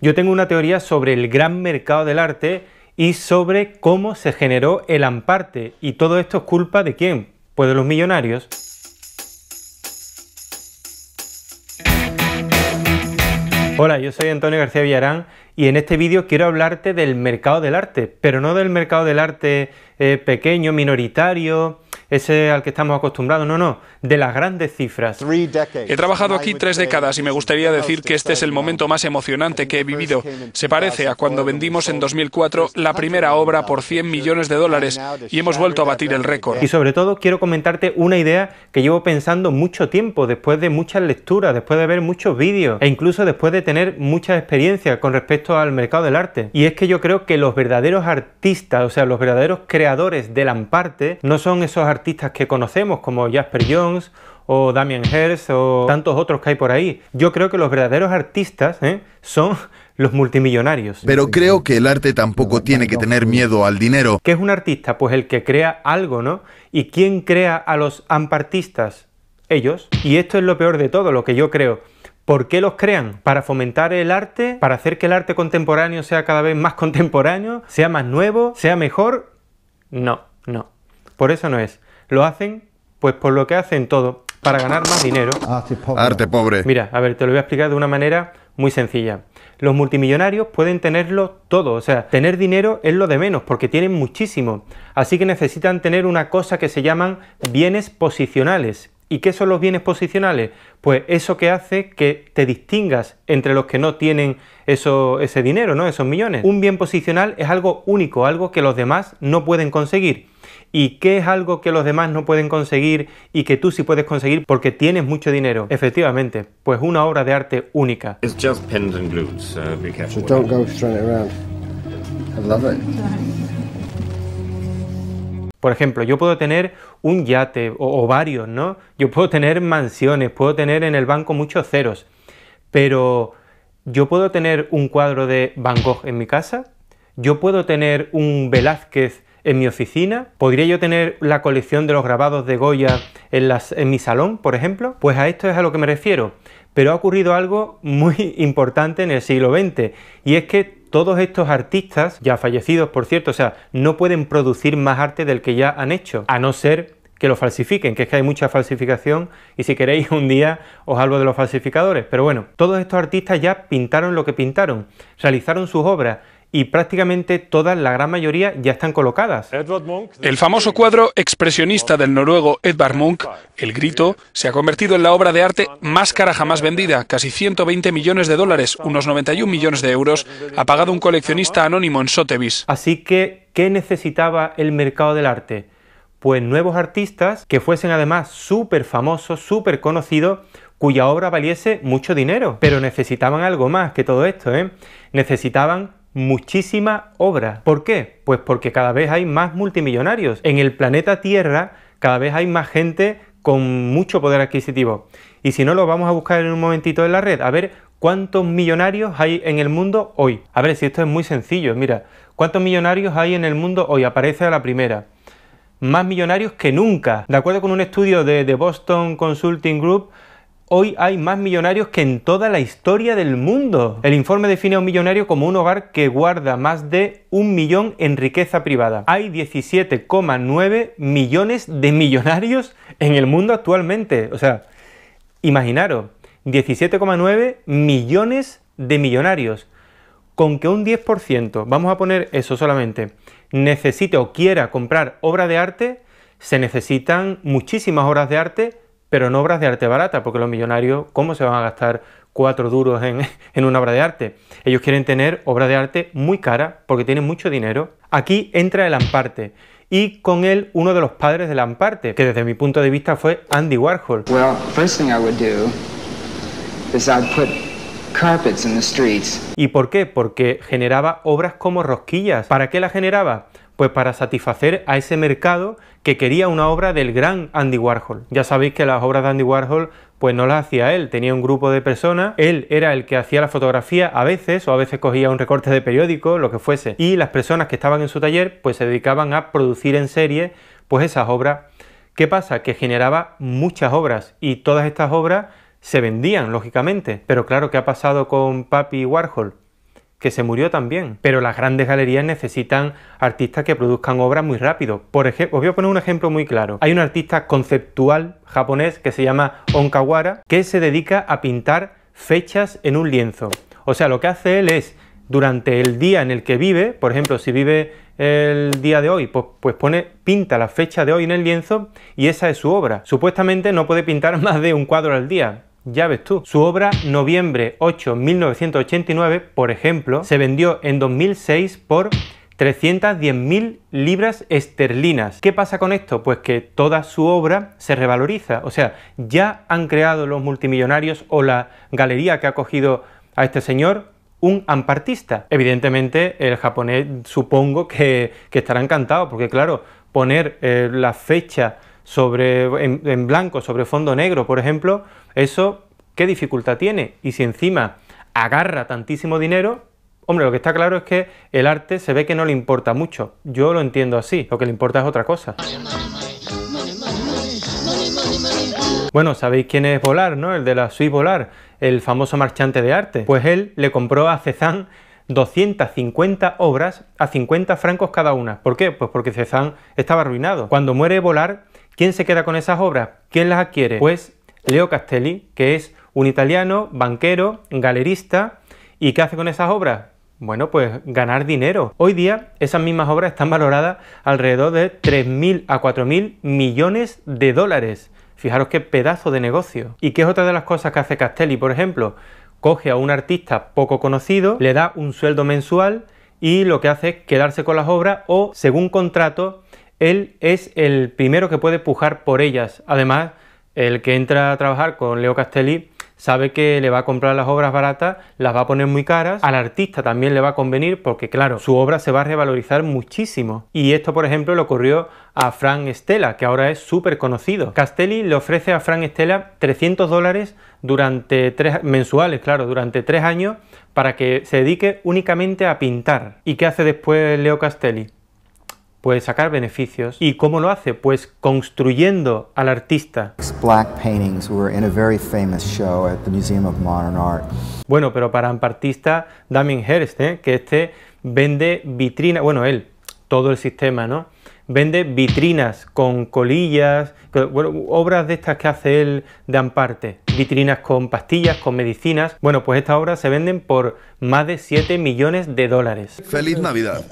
Yo tengo una teoría sobre el gran mercado del arte y sobre cómo se generó el amparte. Y todo esto es culpa de quién? Pues de los millonarios. Hola, yo soy Antonio García Villarán y en este vídeo quiero hablarte del mercado del arte, pero no del mercado del arte eh, pequeño, minoritario, ese al que estamos acostumbrados, no, no, de las grandes cifras. He trabajado aquí tres décadas y me gustaría decir que este es el momento más emocionante que he vivido. Se parece a cuando vendimos en 2004 la primera obra por 100 millones de dólares y hemos vuelto a batir el récord. Y sobre todo quiero comentarte una idea que llevo pensando mucho tiempo, después de muchas lecturas, después de ver muchos vídeos e incluso después de tener mucha experiencia con respecto al mercado del arte. Y es que yo creo que los verdaderos artistas, o sea, los verdaderos creadores del amparte, no son esos artistas artistas que conocemos como Jasper Jones o Damien Hirst o tantos otros que hay por ahí. Yo creo que los verdaderos artistas ¿eh? son los multimillonarios. Pero creo que el arte tampoco tiene que tener miedo al dinero. ¿Qué es un artista? Pues el que crea algo, ¿no? ¿Y quién crea a los ampartistas? Ellos. Y esto es lo peor de todo, lo que yo creo. ¿Por qué los crean? ¿Para fomentar el arte? ¿Para hacer que el arte contemporáneo sea cada vez más contemporáneo? ¿Sea más nuevo? ¿Sea mejor? No, no. Por eso no es. Lo hacen, pues por lo que hacen todo, para ganar más dinero. Arte pobre. Mira, a ver, te lo voy a explicar de una manera muy sencilla. Los multimillonarios pueden tenerlo todo, o sea, tener dinero es lo de menos, porque tienen muchísimo. Así que necesitan tener una cosa que se llaman bienes posicionales. ¿Y qué son los bienes posicionales? Pues eso que hace que te distingas entre los que no tienen eso, ese dinero, ¿no? Esos millones. Un bien posicional es algo único, algo que los demás no pueden conseguir y qué es algo que los demás no pueden conseguir y que tú sí puedes conseguir porque tienes mucho dinero. Efectivamente, pues una obra de arte única. Por ejemplo, yo puedo tener un yate o, o varios, ¿no? Yo puedo tener mansiones, puedo tener en el banco muchos ceros, pero yo puedo tener un cuadro de Van Gogh en mi casa, yo puedo tener un Velázquez en mi oficina? ¿Podría yo tener la colección de los grabados de Goya en, las, en mi salón, por ejemplo? Pues a esto es a lo que me refiero. Pero ha ocurrido algo muy importante en el siglo XX y es que todos estos artistas, ya fallecidos por cierto, o sea, no pueden producir más arte del que ya han hecho, a no ser que lo falsifiquen, que es que hay mucha falsificación y si queréis un día os hablo de los falsificadores. Pero bueno, todos estos artistas ya pintaron lo que pintaron, realizaron sus obras, y prácticamente todas, la gran mayoría, ya están colocadas. El famoso cuadro expresionista del noruego Edvard Munch, El Grito, se ha convertido en la obra de arte más cara jamás vendida, casi 120 millones de dólares, unos 91 millones de euros, ha pagado un coleccionista anónimo en Sotheby's. Así que, ¿qué necesitaba el mercado del arte? Pues nuevos artistas que fuesen además súper famosos, súper conocidos, cuya obra valiese mucho dinero. Pero necesitaban algo más que todo esto, ¿eh? Necesitaban muchísima obra. ¿Por qué? Pues porque cada vez hay más multimillonarios. En el planeta Tierra cada vez hay más gente con mucho poder adquisitivo. Y si no, lo vamos a buscar en un momentito en la red, a ver cuántos millonarios hay en el mundo hoy. A ver si esto es muy sencillo, mira, cuántos millonarios hay en el mundo hoy, aparece a la primera. Más millonarios que nunca. De acuerdo con un estudio de, de Boston Consulting Group, Hoy hay más millonarios que en toda la historia del mundo. El informe define a un millonario como un hogar que guarda más de un millón en riqueza privada. Hay 17,9 millones de millonarios en el mundo actualmente. O sea, imaginaros, 17,9 millones de millonarios. Con que un 10%, vamos a poner eso solamente, necesite o quiera comprar obra de arte, se necesitan muchísimas obras de arte pero en obras de arte barata, porque los millonarios, ¿cómo se van a gastar cuatro duros en, una obra de arte? Ellos quieren tener obras de arte muy cara, porque tienen mucho dinero. Aquí entra el Amparte, y con él uno de los padres del Amparte, que desde mi punto de vista fue Andy Warhol. carpets streets. ¿Y por qué? Porque generaba obras como rosquillas. ¿Para qué las generaba? Pues para satisfacer a ese mercado que quería una obra del gran Andy Warhol. Ya sabéis que las obras de Andy Warhol pues no las hacía él, tenía un grupo de personas, él era el que hacía la fotografía a veces o a veces cogía un recorte de periódico, lo que fuese, y las personas que estaban en su taller pues se dedicaban a producir en serie pues esas obras. ¿Qué pasa? Que generaba muchas obras y todas estas obras se vendían, lógicamente. Pero claro, ¿qué ha pasado con Papi Warhol? que se murió también. Pero las grandes galerías necesitan artistas que produzcan obras muy rápido. Por ejemplo, os voy a poner un ejemplo muy claro. Hay un artista conceptual japonés que se llama Onkawara que se dedica a pintar fechas en un lienzo. O sea, lo que hace él es durante el día en el que vive, por ejemplo, si vive el día de hoy, pues, pues, pone, pinta la fecha de hoy en el lienzo y esa es su obra. Supuestamente no puede pintar más de un cuadro al día, ya ves tú. Su obra Noviembre 8, 1989, por ejemplo, se vendió en 2006 por 310.000 libras esterlinas. ¿Qué pasa con esto? Pues que toda su obra se revaloriza. O sea, ya han creado los multimillonarios o la galería que ha cogido a este señor un ampartista. Evidentemente, el japonés supongo que, estará encantado, porque claro, poner eh, la fecha sobre, en blanco sobre fondo negro, por ejemplo, eso, ¿qué dificultad tiene? Y si encima agarra tantísimo dinero, hombre, lo que está claro es que el arte se ve que no le importa mucho. Yo lo entiendo así, lo que le importa es otra cosa. Bueno, sabéis quién es Volar, ¿no? El de la Suisse Volar, el famoso marchante de arte. Pues él le compró a Cezanne 250 obras a 50 francos cada una. ¿Por qué? Pues porque Cezanne estaba arruinado. Cuando muere Volar, ¿quién se queda con esas obras? ¿Quién las adquiere? Pues Leo Castelli, que es un italiano, banquero, galerista. ¿Y qué hace con esas obras? Bueno, pues ganar dinero. Hoy día esas mismas obras están valoradas alrededor de 3.000 a 4.000 millones de dólares. Fijaros qué pedazo de negocio. ¿Y qué es otra de las cosas que hace Castelli, por ejemplo? Coge a un artista poco conocido, le da un sueldo mensual y lo que hace es quedarse con las obras o, según contrato, él es el primero que puede pujar por ellas. Además, el que entra a trabajar con Leo Castelli sabe que le va a comprar las obras baratas, las va a poner muy caras, al artista también le va a convenir porque claro, su obra se va a revalorizar muchísimo. Y esto por ejemplo le ocurrió a Frank Stella, que ahora es súper conocido. Castelli le ofrece a Frank Stella 300 dólares durante tres, mensuales, claro, durante tres años para que se dedique únicamente a pintar. ¿Y qué hace después Leo Castelli? puede sacar beneficios. ¿Y cómo lo hace? Pues construyendo al artista. Bueno, pero para Ampartista, Damien Hirst, ¿eh? que este vende vitrinas, bueno, él, todo el sistema, ¿no? Vende vitrinas con colillas, obras de estas que hace él de Amparte, vitrinas con pastillas, con medicinas. Bueno, pues estas obras se venden por más de 7 millones de dólares. ¡Feliz Navidad!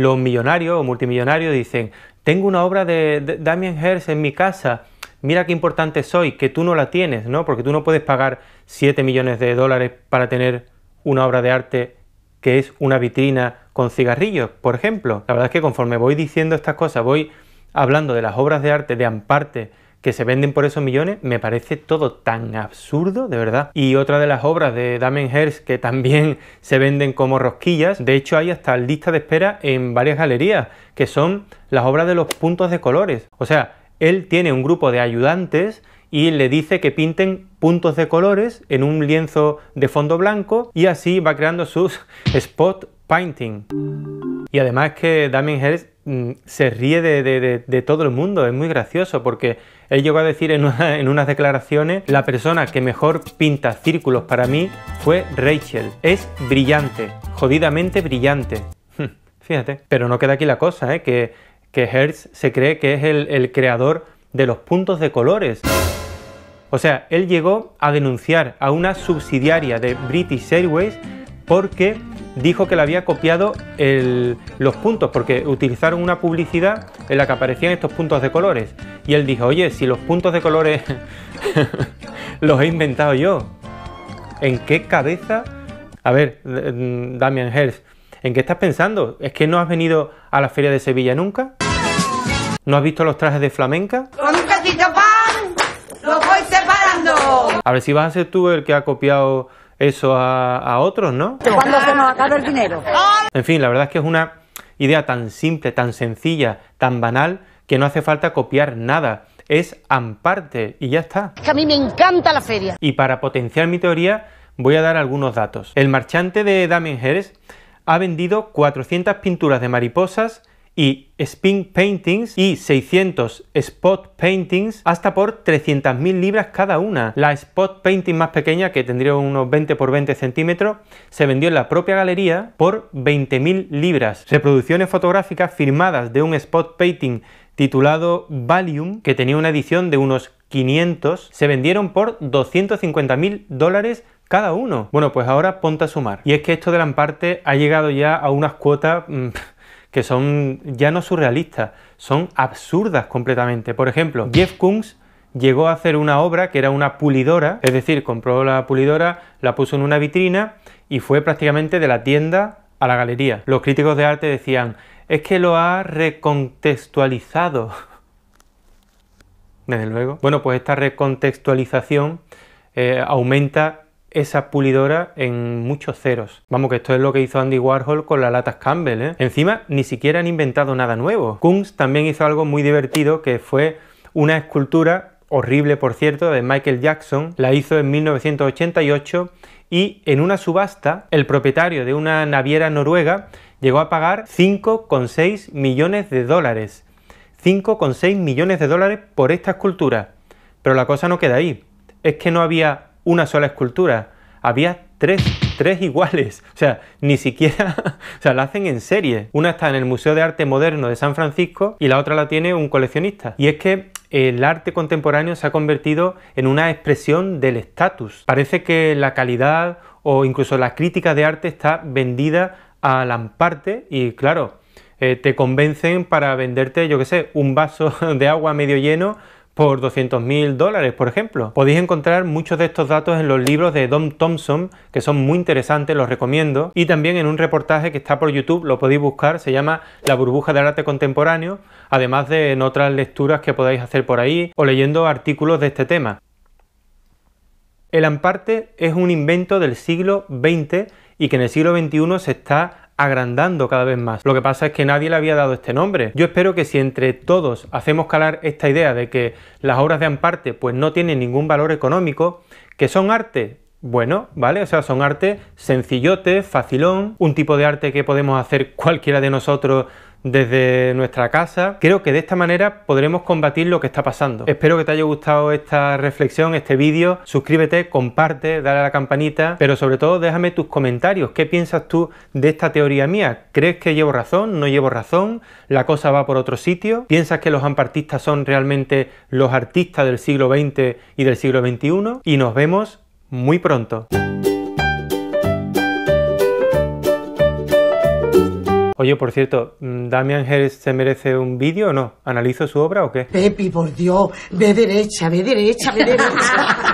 los millonarios o multimillonarios dicen, tengo una obra de, Damien Hirst en mi casa, mira qué importante soy, que tú no la tienes, ¿no? Porque tú no puedes pagar 7 millones de dólares para tener una obra de arte que es una vitrina con cigarrillos, por ejemplo. La verdad es que conforme voy diciendo estas cosas, voy hablando de las obras de arte de Amparte, que se venden por esos millones, me parece todo tan absurdo, de verdad. Y otra de las obras de Damien Hirst que también se venden como rosquillas, de hecho hay hasta lista de espera en varias galerías, que son las obras de los puntos de colores. O sea, él tiene un grupo de ayudantes y le dice que pinten puntos de colores en un lienzo de fondo blanco y así va creando sus spot painting. Y además que Damien Hirst Mm, se ríe de, todo el mundo, es muy gracioso porque él llegó a decir en, unas declaraciones, la persona que mejor pinta círculos para mí fue Rachel, es brillante, jodidamente brillante. Hmm, fíjate, pero no queda aquí la cosa, ¿eh? que, Hertz se cree que es el creador de los puntos de colores. O sea, él llegó a denunciar a una subsidiaria de British Airways porque dijo que le había copiado los puntos porque utilizaron una publicidad en la que aparecían estos puntos de colores. Y él dijo, oye, si los puntos de colores los he inventado yo, ¿en qué cabeza? A ver, eh, mm, Damian Hirst, ¿en qué estás pensando? ¿Es que no has venido a la Feria de Sevilla nunca? ¿No has visto los trajes de flamenca? Con un pan voy separando. A ver si vas a ser tú el que ha copiado eso a, otros, ¿no? ¿Cuándo se nos acaba el dinero. En fin, la verdad es que es una idea tan simple, tan sencilla, tan banal, que no hace falta copiar nada. Es amparte y ya está. Es que a mí me encanta la feria. Y para potenciar mi teoría, voy a dar algunos datos. El marchante de Damien ha vendido 400 pinturas de mariposas y spin paintings y 600 spot paintings hasta por 300.000 libras cada una. La spot painting más pequeña, que tendría unos 20 por 20 centímetros, se vendió en la propia galería por 20.000 libras. Reproducciones fotográficas firmadas de un spot painting titulado Valium, que tenía una edición de unos 500, se vendieron por 250.000 dólares cada uno. Bueno, pues ahora ponte a sumar. Y es que esto de la parte ha llegado ya a unas cuotas... Mm, que son ya no surrealistas, son absurdas completamente. Por ejemplo, Jeff Koons llegó a hacer una obra que era una pulidora, es decir, compró la pulidora, la puso en una vitrina y fue prácticamente de la tienda a la galería. Los críticos de arte decían, es que lo ha recontextualizado. Desde luego. Bueno, pues esta recontextualización eh, aumenta esa pulidora en muchos ceros. Vamos, que esto es lo que hizo Andy Warhol con las latas Campbell. ¿eh? Encima, ni siquiera han inventado nada nuevo. Kunz también hizo algo muy divertido que fue una escultura horrible por cierto, de Michael Jackson, la hizo en 1988 y en una subasta el propietario de una naviera noruega llegó a pagar 5,6 millones de dólares. 5,6 millones de dólares por esta escultura. Pero la cosa no queda ahí. Es que no había una sola escultura, había tres, tres iguales. O sea, ni siquiera, o sea, la hacen en serie. Una está en el Museo de Arte Moderno de San Francisco y la otra la tiene un coleccionista. Y es que el arte contemporáneo se ha convertido en una expresión del estatus. Parece que la calidad o incluso la crítica de arte está vendida a la parte y claro, eh, te convencen para venderte, yo qué sé, un vaso de agua medio lleno por 200.000 dólares, por ejemplo. Podéis encontrar muchos de estos datos en los libros de Dom Thompson, que son muy interesantes, los recomiendo, y también en un reportaje que está por YouTube, lo podéis buscar, se llama La burbuja del arte contemporáneo, además de en otras lecturas que podáis hacer por ahí o leyendo artículos de este tema. El amparte es un invento del siglo XX y que en el siglo XXI se está agrandando cada vez más. Lo que pasa es que nadie le había dado este nombre. Yo espero que si entre todos hacemos calar esta idea de que las obras de Amparte pues no tienen ningún valor económico, que son arte, bueno, ¿vale? O sea, son arte sencillote, facilón, un tipo de arte que podemos hacer cualquiera de nosotros desde nuestra casa. Creo que de esta manera podremos combatir lo que está pasando. Espero que te haya gustado esta reflexión, este vídeo. Suscríbete, comparte, dale a la campanita, pero sobre todo déjame tus comentarios. ¿Qué piensas tú de esta teoría mía? ¿Crees que llevo razón? ¿No llevo razón? ¿La cosa va por otro sitio? ¿Piensas que los ampartistas son realmente los artistas del siglo XX y del siglo XXI? Y nos vemos muy pronto. Oye, por cierto, mm, ¿Damian Hirst se merece un vídeo o no? ¿Analizo su obra o qué? Pepi, por Dios, ve derecha, ve derecha, ve derecha.